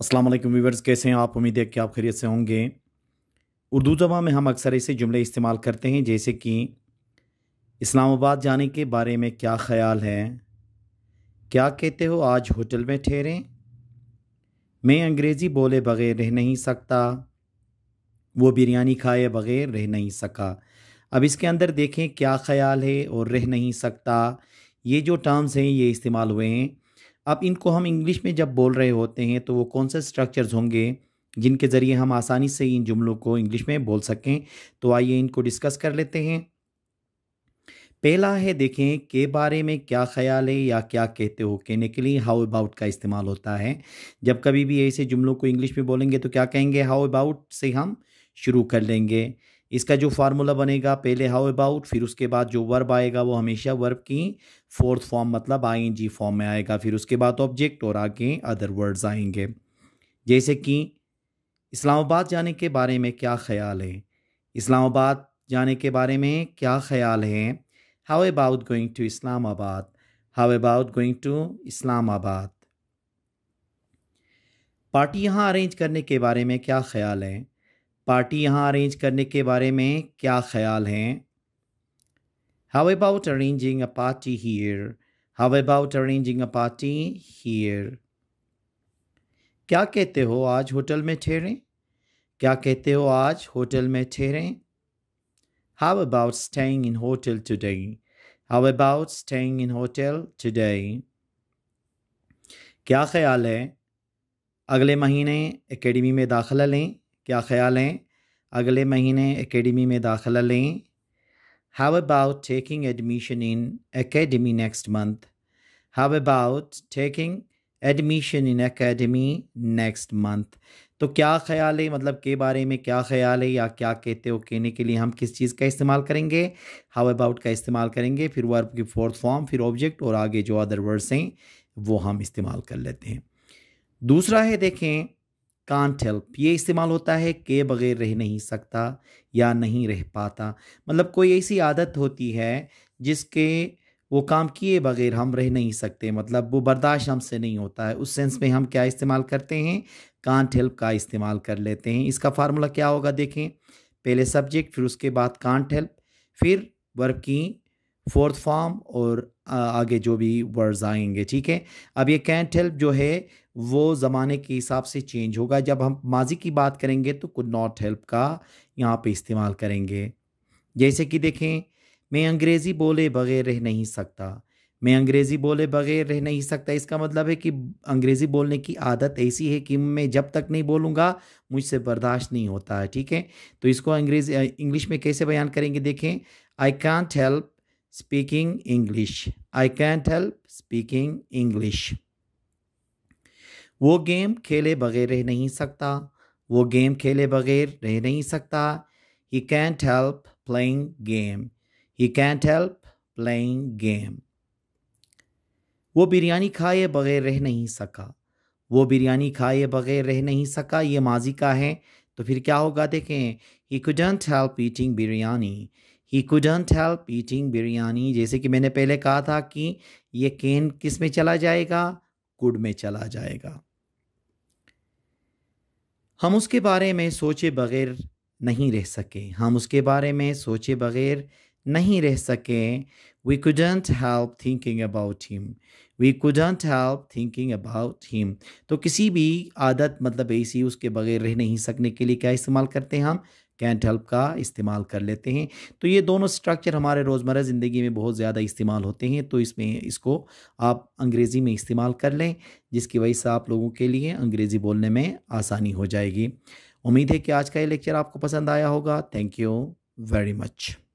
Aslam viewers कैसे हैं आप उम्मीद है कि आप खरीत से होंगे उर्दू ज़बान में हम अक्सर ऐसे जुमले इस्तेमाल करते हैं जैसे कि इस्लामाबाद जाने के बारे में क्या ख्याल है क्या कहते हो आज होटल में ठहरें मैं अंग्रेज़ी बोले बगैर रह नहीं सकता वो बिरयानी खाए बगैर रह नहीं सका अब इसके अंदर देखें क्या ख्याल है और रह नहीं सकता ये जो टर्म्स हैं ये इस्तेमाल हुए हैं अब इनको हम इंग्लिश में जब बोल रहे होते हैं तो वो कौन से स्ट्रक्चर्स होंगे जिनके ज़रिए हम आसानी से इन जुमलों को इंग्लिश में बोल सकें तो आइए इनको डिस्कस कर लेते हैं पहला है देखें के बारे में क्या ख्याल है या क्या कहते हो कहने के लिए हाउ अबाउट का इस्तेमाल होता है जब कभी भी ऐसे जुमलों को इंग्लिश में बोलेंगे तो क्या कहेंगे हाउ अबाउट से हम शुरू कर लेंगे इसका जो फार्मूला बनेगा पहले हाउ अबाउट फिर उसके बाद जो वर्ब आएगा वो हमेशा वर्ब की फोर्थ फॉर्म मतलब जी फॉर्म में आएगा फिर उसके बाद ऑब्जेक्ट और आगे अदर वर्ड्स आएंगे जैसे कि इस्लामाबाद जाने के बारे में क्या ख्याल है इस्लामाबाद जाने के बारे में क्या ख्याल है how about going to Islamabad how about going to Islamabad party यहाँ अरेंज करने के बारे में क्या ख्याल है पार्टी यहाँ अरेंज करने के बारे में क्या ख्याल हैं how about arranging a party here how about arranging a party here क्या कहते हो आज होटल में ठहरें क्या कहते हो आज होटल में ठहरें how about staying in hotel today how about staying in hotel today क्या ख्याल है अगले महीने एकेडमी में दाखिला लें क्या ख्याल हैं अगले महीने एकेडमी में दाखिला लें how about taking admission in academy next month how about taking admission in academy next month तो क्या ख्याल है मतलब के बारे में क्या ख्याल है या क्या कहते हो कहने के लिए हम किस चीज़ का इस्तेमाल करेंगे हाउ अबाउट का इस्तेमाल करेंगे फिर वर्ब की फोर्थ फॉर्म फिर ऑब्जेक्ट और आगे जो अदर वर्ड्स हैं वो हम इस्तेमाल कर लेते हैं दूसरा है देखें कांट हेल्प ये इस्तेमाल होता है के बगैर रह नहीं सकता या नहीं रह पाता मतलब कोई ऐसी आदत होती है जिसके वो काम किए बगैर हम रह नहीं सकते मतलब वो बर्दाश्त हमसे नहीं होता है उस सेंस में हम क्या इस्तेमाल करते हैं कांट हेल्प का इस्तेमाल कर लेते हैं इसका फार्मूला क्या होगा देखें पहले सब्जेक्ट फिर उसके बाद कांट हेल्प फिर वर्ब की फोर्थ फॉर्म और आगे जो भी वर्ड्स आएंगे ठीक है अब ये कैंट हेल्प जो है वो ज़माने के हिसाब से चेंज होगा जब हम माजी की बात करेंगे तो कुड नॉट हेल्प का यहाँ पे इस्तेमाल करेंगे जैसे कि देखें मैं अंग्रेज़ी बोले बगैर रह नहीं सकता मैं अंग्रेज़ी बोले बगैर रह नहीं सकता इसका मतलब है कि अंग्रेज़ी बोलने की आदत ऐसी है कि मैं जब तक नहीं बोलूँगा मुझसे बर्दाश्त नहीं होता है ठीक है तो इसको अंग्रेज़ी इंग्लिश में कैसे बयान करेंगे देखें I can't help speaking English. I can't help speaking English. वो गेम खेले बगैर रह नहीं सकता वो गेम खेले बगैर रह नहीं सकता he can't help playing game. He can't help playing game वो बिरयानी खाए बगैर रह नहीं सका वो बिरयानी खाए बगैर रह नहीं सका ये माजी का है तो फिर क्या होगा देखें he couldn't help eating biryani he couldn't help eating biryani जैसे कि मैंने पहले कहा था कि ये केन किस में चला जाएगा कुड में चला जाएगा हम उसके बारे में सोचे बगैर नहीं रह सके हम उसके बारे में सोचे बगैर नहीं रह सके we couldn't help thinking about him we couldn't help thinking about him तो किसी भी आदत मतलब ऐसी उसके बगैर रह नहीं सकने के लिए क्या इस्तेमाल करते हैं हम कैंट हेल्प का इस्तेमाल कर लेते हैं तो ये दोनों स्ट्रक्चर हमारे रोज़मर ज़िंदगी में बहुत ज़्यादा इस्तेमाल होते हैं तो इसमें इसको आप अंग्रेज़ी में इस्तेमाल कर लें जिसकी वजह से आप लोगों के लिए अंग्रेज़ी बोलने में आसानी हो जाएगी उम्मीद है कि आज का ये लेक्चर आपको पसंद आया होगा थैंक यू वेरी मच